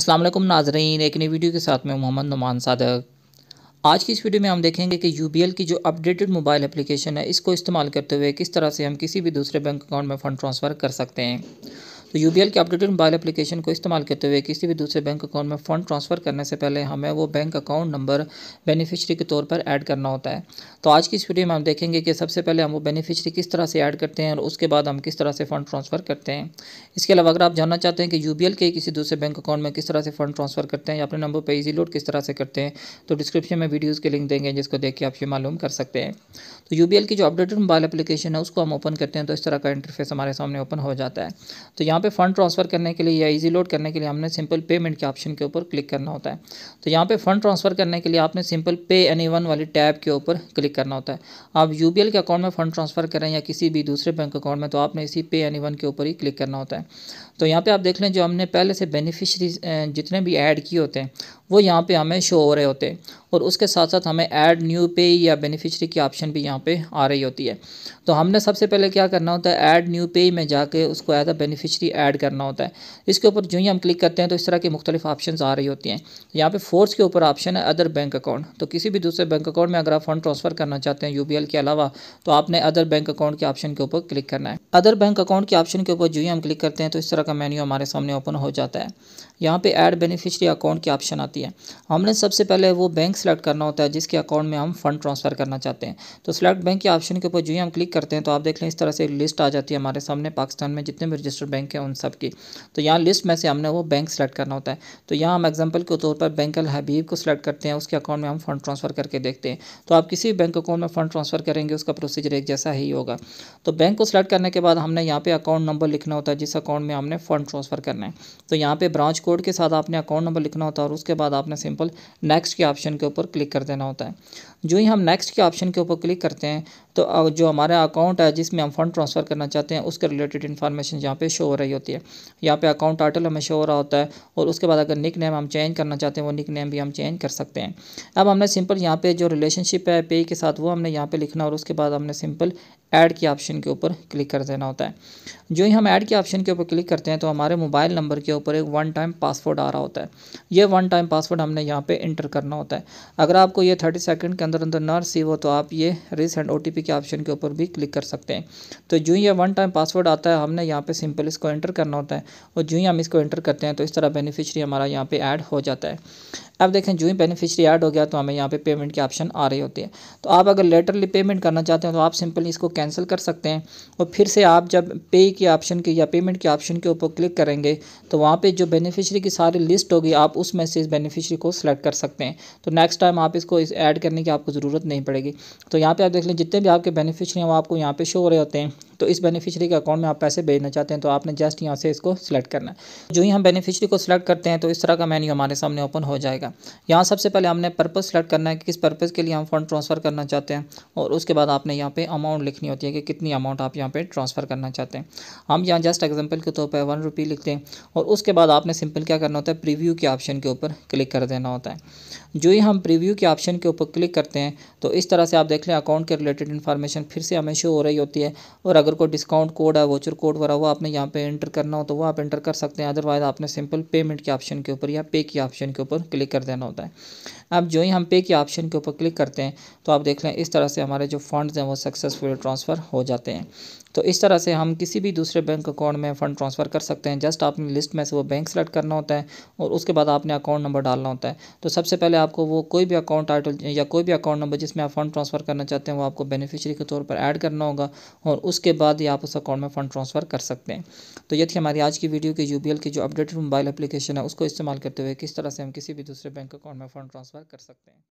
असलम नाजरीन एक नई वीडियो के साथ मैं मोहम्मद नुमान सादक आज की इस वीडियो में हम देखेंगे कि यू की जो अपडेटेड मोबाइल एप्लीकेशन है इसको इस्तेमाल करते हुए किस तरह से हम किसी भी दूसरे बैंक अकाउंट में फ़ंड ट्रांसफ़र कर सकते हैं तो यू के अपडेटेड मोबाइल एप्लीकेशन को इस्तेमाल करते हुए किसी भी दूसरे बैंक अकाउंट में फ़ंड ट्रांसफ़र करने से पहले हमें वो बैंक अकाउंट नंबर बेनिफिशरी के तौर पर ऐड करना होता है तो आज की इस वीडियो में हम देखेंगे कि सबसे पहले हम वो बेनिफिशरी किस तरह से ऐड करते हैं और उसके बाद हम किस तरह से फ़ंड ट्रांसफ़र करते हैं इसके अलावा अगर आप जानना चाहते हैं कि यू के किसी दूसरे बैंक अकाउंट में किस तरह से फ़ंड ट्रांसफ़र करते हैं या अपने नंबर पर ईजी लोड किस तरह से करते हैं तो डिस्क्रिप्शन में वीडियोज़ के लिंक देंगे जिसको देख के आप ये मालूम कर सकते हैं तो यू की जो अपडेटेड मोबाइल अपलीकेशन है उसको हम ओपन करते हैं तो इस तरह का इंटरफेस हमारे सामने ओपन हो जाता है तो यहाँ यहाँ पे फंड ट्रांसफ़र करने के लिए या इजी लोड करने के लिए हमने सिंपल पेमेंट के ऑप्शन के ऊपर क्लिक करना होता है तो यहाँ पे फंड ट्रांसफ़र करने के लिए आपने सिंपल पे एनी वन वाली टैब के ऊपर क्लिक करना होता है आप यू के अकाउंट में फ़ंड ट्रांसफ़र करें या किसी भी दूसरे बैंक अकाउंट में तो आपने इसी पे एनी वन के ऊपर ही क्लिक करना होता है तो यहाँ पर आप देख लें जो हमने पहले से बेनिफिशरीज जितने भी ऐड किए होते हैं वो यहाँ पे हमें शो हो रहे होते हैं और उसके साथ साथ हमें ऐड न्यू पे या बेनिफिशरी की ऑप्शन भी यहाँ पे आ रही होती है तो हमने सबसे पहले क्या करना होता है ऐड न्यू पे में जाके उसको एज अ बेनिफिशरी ऐड करना होता है इसके ऊपर जो ही हम क्लिक करते हैं तो इस तरह की मुख्तलिफ ऑप्शन आ रही होती हैं यहाँ पे फोर्स के ऊपर ऑप्शन है अदर बैंक अकाउंट तो किसी भी दूसरे बैंक अकाउंट में अगर आप फंड ट्रांसफ़र करना चाहते हैं यू के अलावा तो आपने अदर बैंक अकाउंट के ऑप्शन के ऊपर क्लिक करना है अदर बैंक अकाउंट के ऑप्शन के ऊपर जो ही हम क्लिक करते हैं तो इस तरह का मेन्यू हमारे सामने ओपन हो जाता है यहाँ पर ऐड बेनिफिशरी अकाउंट की ऑप्शन आती है होती है हमने सबसे पहले वो बैंक सेलेक्ट करना होता है जिसके अकाउंट में हम फंड ट्रांसफ़र करना चाहते हैं तो सिलेक्ट बैंक के ऑप्शन के ऊपर जो ही हम क्लिक करते हैं तो आप देख लें इस तरह से एक लिस्ट आ जाती है हमारे सामने पाकिस्तान में जितने भी रजिस्टर्ड बैंक हैं उन सब की तो यहाँ लिस्ट में से हमने वो बैंक सेलेक्ट करना होता है तो यहाँ हम एग्जाम्पल के तौर पर बैंक अल हबीब को सिलेक्ट करते हैं उसके अकाउंट में हम फंड ट्रांसफ़र करके देखते हैं तो आप किसी बैंक अकाउंट में फंड ट्रांसफ़र करेंगे उसका प्रोसीजर एक जैसा ही होगा तो बैंक को सिलेक्ट करने के बाद हमने यहाँ पे अकाउंट नंबर लिखना होता है जिस अकाउंट में हमने फ़ंड ट्रांसफ़र करना है तो यहाँ पे ब्रांच कोड के साथ आपने अकाउंट नंबर लिखना होता है और उसके बाद बाद आपने सिंपल नेक्स्ट के ऑप्शन के ऊपर क्लिक कर देना होता है जो ही हम नेक्स्ट के ऑप्शन के ऊपर क्लिक करते हैं तो जो हमारा अकाउंट है जिसमें हम फंड ट्रांसफ़र करना चाहते हैं उसके रिलेटेड इन्फॉर्मेशन यहाँ पे शो हो रही होती है यहाँ पे अकाउंट टाइटल हमें शो हो रहा होता है और उसके बाद अगर निक नेम हम चेंज करना चाहते हैं वो निक नेम भी हम चेंज कर सकते हैं अब हमने सिंपल यहाँ पे जो रिलेशनशिप है पे के साथ वो हमने यहाँ पर लिखना और उसके बाद हमने सिंपल ऐड के ऑप्शन के ऊपर क्लिक कर देना होता है जो ही हम ऐड के ऑप्शन के ऊपर क्लिक करते हैं तो हमारे मोबाइल नंबर के ऊपर एक वन टाइम पासवर्ड आ रहा होता है ये वन टाइम पासवर्ड हमने यहाँ पे इंटर करना होता है अगर आपको ये थर्टी सेकेंड के अंदर अंदर ना रिसीव हो तो आप ये रिसेंड ओ के ऑप्शन के ऊपर भी क्लिक कर सकते हैं तो जो ही ये वन टाइम पासवर्ड आता है हमने यहाँ पर सिंपल इसको एंटर करना होता है और जो ही हम इसको एंटर करते हैं तो इस तरह बेनिफिशरी हमारा यहाँ पर ऐड हो जाता है अब देखें जो ही बेनिफिशरी ऐड हो गया तो हमें यहाँ पे पेमेंट के ऑप्शन आ रही होती है तो आप अगर लेटरली पेमेंट करना चाहते हैं तो आप सिंपली इसको कैंसिल कर सकते हैं और फिर से आप जब पे के ऑप्शन के या पेमेंट के ऑप्शन के ऊपर क्लिक करेंगे तो वहाँ पे जो बेनिफिशरी की सारी लिस्ट होगी आप उसमें से इस बेनिफिशरी बेनिफिशरी को सिलेक्ट कर सकते हैं तो नेक्स्ट टाइम आप इसको इस ऐड करने की आपको ज़रूरत नहीं पड़ेगी तो यहाँ पर आप देख लें जितने भी आपके बेनिफिशरी हैं वो आपको यहाँ पर शो हो रहे होते हैं तो इस बेनिफिशरी के अकाउंट में आप पैसे भेजना चाहते हैं तो आपने जस्ट यहाँ से इसको सिलेक्ट करना है जो ही हम बेनिफिशरी को सिलेक्ट करते हैं तो इस तरह का मेन्यू हमारे सामने ओपन हो जाएगा यहाँ सबसे पहले हमने पर्पज़ सेलेक्ट करना है कि किस पर्पज़ के लिए हम फंड ट्रांसफ़र करना चाहते हैं और उसके बाद आपने यहाँ पर अमाउंट लिखनी होती है कि कितनी अमाउंट आप यहाँ पर ट्रांसफ़र करना चाहते हैं हम यहाँ जस्ट एग्जाम्पल के तौर पर वन रुपी लिखते हैं और उसके बाद आपने सिंपल क्या करना होता है प्रीव्यू के ऑप्शन के ऊपर क्लिक कर देना होता है जो ही हम प्रीव्यू के ऑप्शन के ऊपर क्लिक करते हैं तो इस तरह से आप देख लें अकाउंट के रिलेटेड इन्फॉर्मेशन फिर से हमें शो हो रही होती है और अगर अगर कोई डिस्काउंट कोड है वोचर कोड वगैरह वो आपने यहाँ पे एंटर करना हो तो वो आप एंटर कर सकते हैं अदरवाइज आपने सिंपल पेमेंट के ऑप्शन के ऊपर या पे के ऑप्शन के ऊपर क्लिक कर देना होता है आप जो ही हम पे के ऑप्शन के ऊपर क्लिक करते हैं तो आप देख लें इस तरह से हमारे जो फंड्स हैं वो सक्सेसफुल ट्रांसफ़र हो जाते हैं तो इस तरह से हम किसी भी दूसरे बैंक अकाउंट में फ़ंड ट्रांसफ़र कर सकते हैं जस्ट आपने लिस्ट में से वो बैंक सेलेक्ट करना होता है और उसके बाद आपने अकाउंट नंबर डालना होता है तो सबसे पहले आपको वो कोई भी अकाउंट टाइटल या कोई भी अकाउंट नंबर जिसमें आप फ़ंड ट्रांसफ़र करना चाहते हैं वो आपको बेनिफिशरी के तौर पर ऐड करना होगा और उसके बाद ही आप उस अकाउंट में फ़ंड ट्रांसफ़र कर सकते हैं तो ये थी हमारी आज की वीडियो की यू की जो अपडेटेड मोबाइल अपलीकेशन है उसको इस्तेमाल करते हुए किस तरह से हम किसी भी दूसरे बैंक अकाउंट में फ़ंड ट्रांसफ़र कर सकते हैं